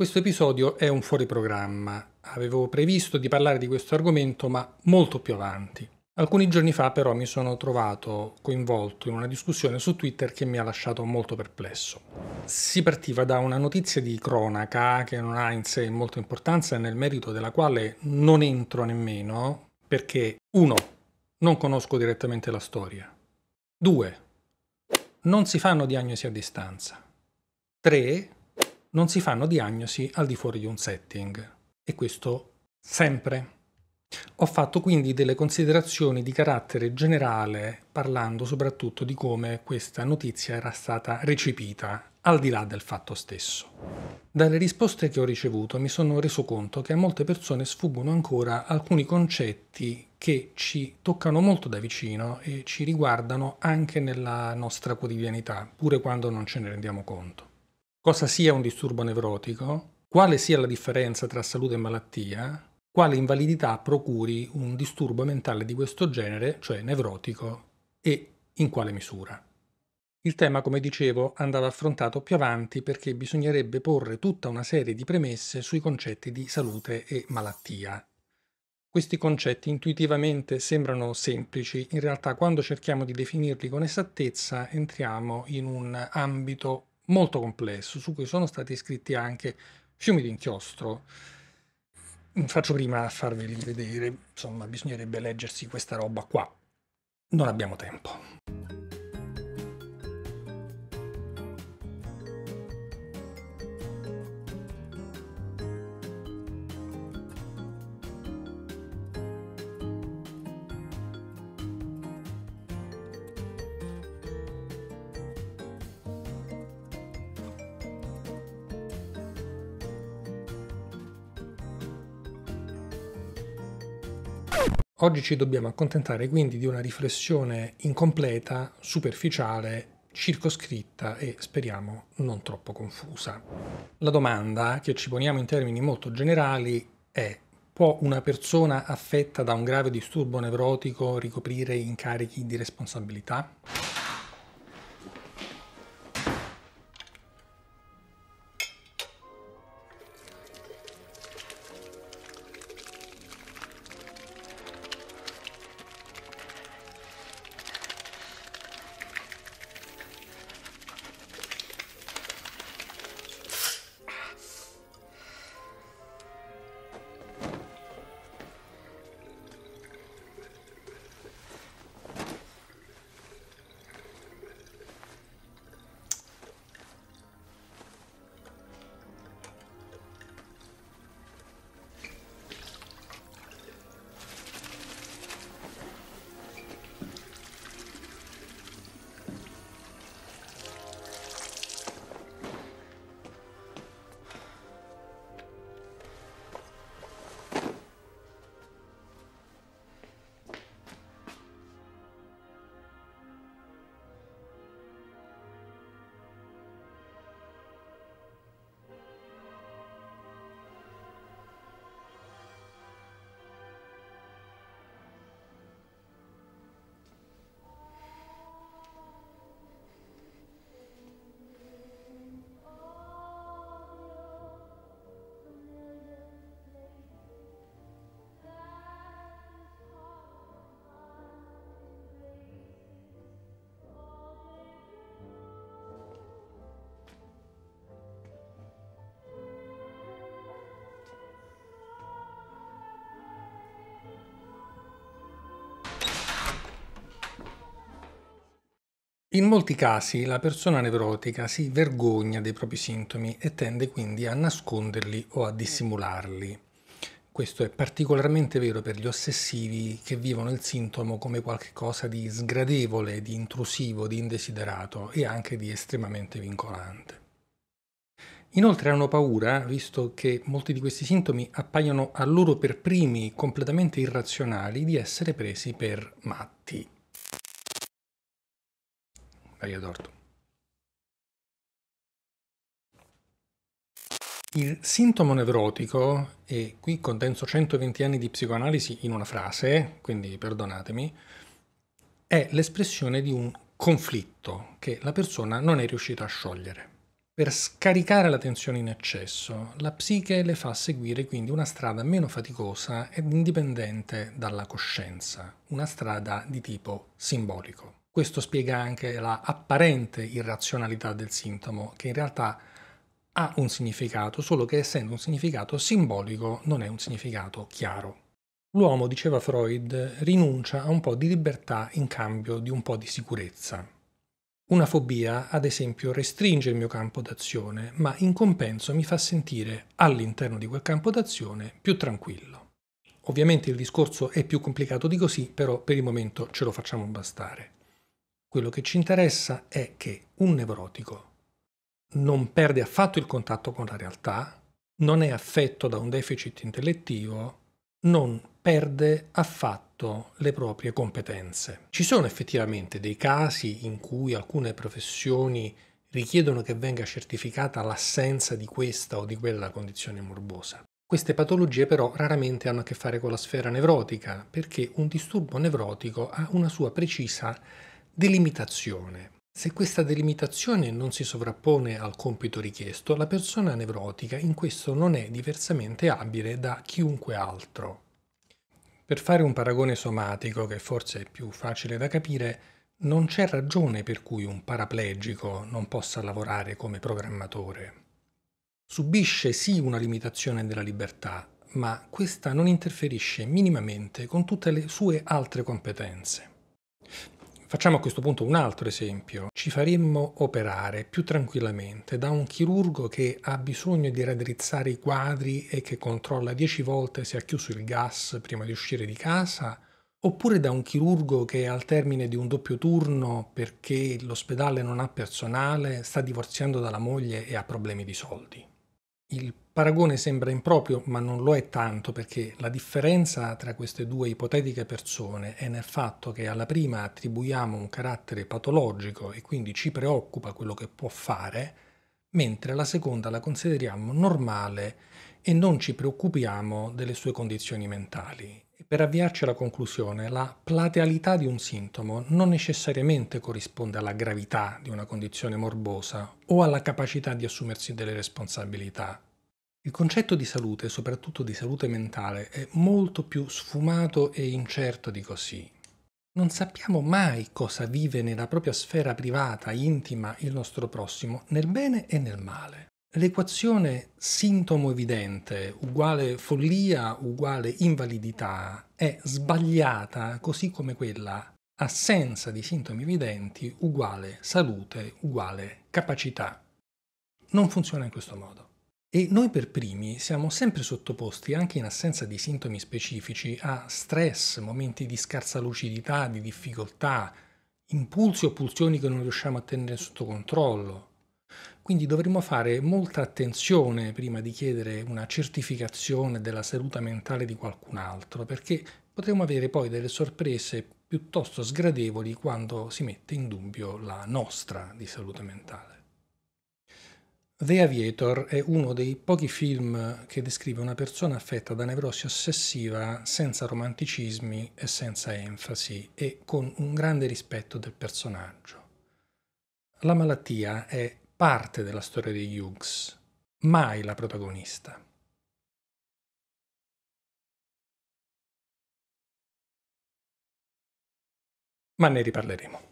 Questo episodio è un fuori programma. Avevo previsto di parlare di questo argomento, ma molto più avanti. Alcuni giorni fa però mi sono trovato coinvolto in una discussione su Twitter che mi ha lasciato molto perplesso. Si partiva da una notizia di cronaca che non ha in sé molta importanza e nel merito della quale non entro nemmeno perché 1. Non conosco direttamente la storia. 2. Non si fanno diagnosi a distanza. 3 non si fanno diagnosi al di fuori di un setting. E questo sempre. Ho fatto quindi delle considerazioni di carattere generale parlando soprattutto di come questa notizia era stata recepita, al di là del fatto stesso. Dalle risposte che ho ricevuto mi sono reso conto che a molte persone sfuggono ancora alcuni concetti che ci toccano molto da vicino e ci riguardano anche nella nostra quotidianità, pure quando non ce ne rendiamo conto cosa sia un disturbo nevrotico, quale sia la differenza tra salute e malattia, quale invalidità procuri un disturbo mentale di questo genere, cioè nevrotico, e in quale misura. Il tema, come dicevo, andava affrontato più avanti perché bisognerebbe porre tutta una serie di premesse sui concetti di salute e malattia. Questi concetti intuitivamente sembrano semplici, in realtà quando cerchiamo di definirli con esattezza entriamo in un ambito molto complesso su cui sono stati scritti anche fiumi d'inchiostro. Faccio prima a farveli vedere, insomma bisognerebbe leggersi questa roba qua. Non abbiamo tempo. Oggi ci dobbiamo accontentare quindi di una riflessione incompleta, superficiale, circoscritta e speriamo non troppo confusa. La domanda che ci poniamo in termini molto generali è può una persona affetta da un grave disturbo nevrotico ricoprire incarichi di responsabilità? In molti casi la persona nevrotica si vergogna dei propri sintomi e tende quindi a nasconderli o a dissimularli. Questo è particolarmente vero per gli ossessivi che vivono il sintomo come qualcosa di sgradevole, di intrusivo, di indesiderato e anche di estremamente vincolante. Inoltre hanno paura, visto che molti di questi sintomi appaiono a loro per primi completamente irrazionali, di essere presi per matti. Maria d'Orto. Il sintomo nevrotico, e qui condenso 120 anni di psicoanalisi in una frase, quindi perdonatemi, è l'espressione di un conflitto che la persona non è riuscita a sciogliere. Per scaricare la tensione in eccesso, la psiche le fa seguire quindi una strada meno faticosa ed indipendente dalla coscienza, una strada di tipo simbolico. Questo spiega anche la apparente irrazionalità del sintomo, che in realtà ha un significato, solo che essendo un significato simbolico non è un significato chiaro. L'uomo, diceva Freud, rinuncia a un po' di libertà in cambio di un po' di sicurezza. Una fobia, ad esempio, restringe il mio campo d'azione, ma in compenso mi fa sentire all'interno di quel campo d'azione più tranquillo. Ovviamente il discorso è più complicato di così, però per il momento ce lo facciamo bastare. Quello che ci interessa è che un nevrotico non perde affatto il contatto con la realtà, non è affetto da un deficit intellettivo, non perde affatto le proprie competenze. Ci sono effettivamente dei casi in cui alcune professioni richiedono che venga certificata l'assenza di questa o di quella condizione morbosa. Queste patologie però raramente hanno a che fare con la sfera nevrotica, perché un disturbo nevrotico ha una sua precisa Delimitazione. Se questa delimitazione non si sovrappone al compito richiesto, la persona nevrotica in questo non è diversamente abile da chiunque altro. Per fare un paragone somatico, che forse è più facile da capire, non c'è ragione per cui un paraplegico non possa lavorare come programmatore. Subisce sì una limitazione della libertà, ma questa non interferisce minimamente con tutte le sue altre competenze. Facciamo a questo punto un altro esempio. Ci faremmo operare più tranquillamente da un chirurgo che ha bisogno di raddrizzare i quadri e che controlla 10 volte se ha chiuso il gas prima di uscire di casa, oppure da un chirurgo che al termine di un doppio turno perché l'ospedale non ha personale, sta divorziando dalla moglie e ha problemi di soldi. Il paragone sembra improprio, ma non lo è tanto perché la differenza tra queste due ipotetiche persone è nel fatto che alla prima attribuiamo un carattere patologico e quindi ci preoccupa quello che può fare, mentre alla seconda la consideriamo normale e non ci preoccupiamo delle sue condizioni mentali. Per avviarci alla conclusione, la platealità di un sintomo non necessariamente corrisponde alla gravità di una condizione morbosa o alla capacità di assumersi delle responsabilità. Il concetto di salute, soprattutto di salute mentale, è molto più sfumato e incerto di così. Non sappiamo mai cosa vive nella propria sfera privata, intima, il nostro prossimo, nel bene e nel male. L'equazione sintomo evidente uguale follia uguale invalidità è sbagliata così come quella assenza di sintomi evidenti uguale salute uguale capacità. Non funziona in questo modo. E noi per primi siamo sempre sottoposti, anche in assenza di sintomi specifici, a stress, momenti di scarsa lucidità, di difficoltà, impulsi o pulsioni che non riusciamo a tenere sotto controllo. Quindi dovremmo fare molta attenzione prima di chiedere una certificazione della salute mentale di qualcun altro, perché potremmo avere poi delle sorprese piuttosto sgradevoli quando si mette in dubbio la nostra di salute mentale. The Aviator è uno dei pochi film che descrive una persona affetta da nevrosi ossessiva senza romanticismi e senza enfasi e con un grande rispetto del personaggio. La malattia è parte della storia di Hughes, mai la protagonista. Ma ne riparleremo.